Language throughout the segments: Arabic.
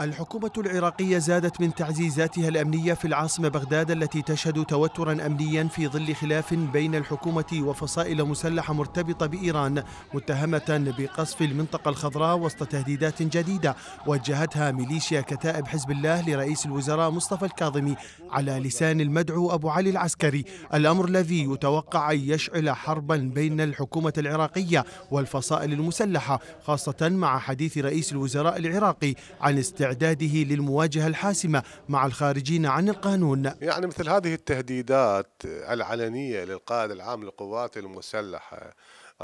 الحكومة العراقية زادت من تعزيزاتها الأمنية في العاصمة بغداد التي تشهد توترا أمنيا في ظل خلاف بين الحكومة وفصائل مسلحة مرتبطة بإيران متهمة بقصف المنطقة الخضراء وسط تهديدات جديدة وجهتها ميليشيا كتائب حزب الله لرئيس الوزراء مصطفى الكاظمي على لسان المدعو أبو علي العسكري الأمر الذي يتوقع أن يشعل حربا بين الحكومة العراقية والفصائل المسلحة خاصة مع حديث رئيس الوزراء العراقي عن است استعداده للمواجهة الحاسمة مع الخارجين عن القانون يعني مثل هذه التهديدات العلنية للقائد العام للقوات المسلحة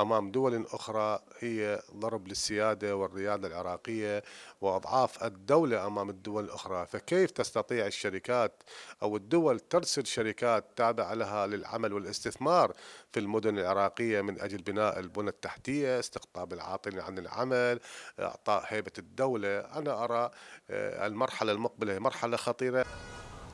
أمام دول أخرى هي ضرب للسيادة والريادة العراقية وأضعاف الدولة أمام الدول الأخرى فكيف تستطيع الشركات أو الدول ترسل شركات تابعة لها للعمل والاستثمار في المدن العراقية من أجل بناء البنى التحتية استقطاب العاطلين عن العمل إعطاء هيبة الدولة أنا أرى آه، المرحلة المقبلة مرحلة خطيرة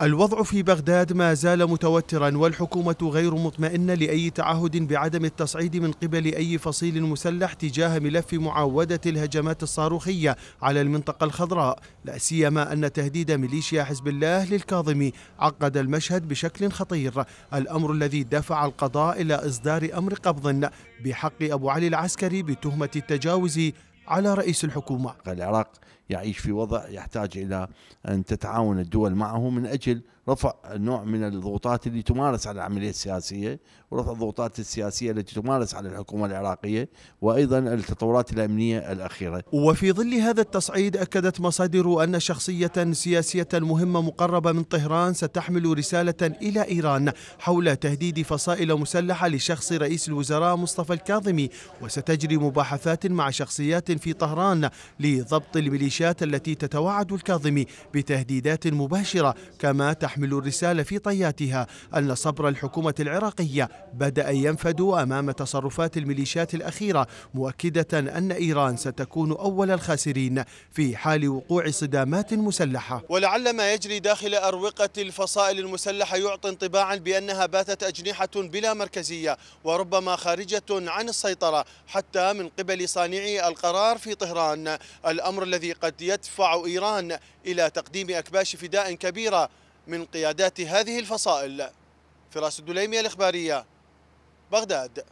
الوضع في بغداد ما زال متوترا والحكومة غير مطمئنة لأي تعهد بعدم التصعيد من قبل أي فصيل مسلح تجاه ملف معاودة الهجمات الصاروخية على المنطقة الخضراء لا سيما أن تهديد ميليشيا حزب الله للكاظمي عقد المشهد بشكل خطير الأمر الذي دفع القضاء إلى إصدار أمر قبض بحق أبو علي العسكري بتهمة التجاوز على رئيس الحكومة العراق يعيش في وضع يحتاج الى ان تتعاون الدول معه من اجل رفع نوع من الضغوطات اللي تمارس على العمليه السياسيه ورفع الضغوطات السياسيه التي تمارس على الحكومه العراقيه وايضا التطورات الامنيه الاخيره. وفي ظل هذا التصعيد اكدت مصادر ان شخصيه سياسيه مهمه مقربه من طهران ستحمل رساله الى ايران حول تهديد فصائل مسلحه لشخص رئيس الوزراء مصطفى الكاظمي وستجري مباحثات مع شخصيات في طهران لضبط الميليشيات الميليشيات التي تتوعد الكاظمي بتهديدات مباشرة كما تحمل الرسالة في طياتها أن صبر الحكومة العراقية بدأ ينفد أمام تصرفات الميليشيات الأخيرة مؤكدة أن إيران ستكون أول الخاسرين في حال وقوع صدامات مسلحة ولعل ما يجري داخل أروقة الفصائل المسلحة يعطي انطباعا بأنها باتت أجنحة بلا مركزية وربما خارجة عن السيطرة حتى من قبل صانعي القرار في طهران الأمر الذي قد يدفع إيران إلى تقديم أكباش فداء كبيرة من قيادات هذه الفصائل فراس الدليمي الإخبارية بغداد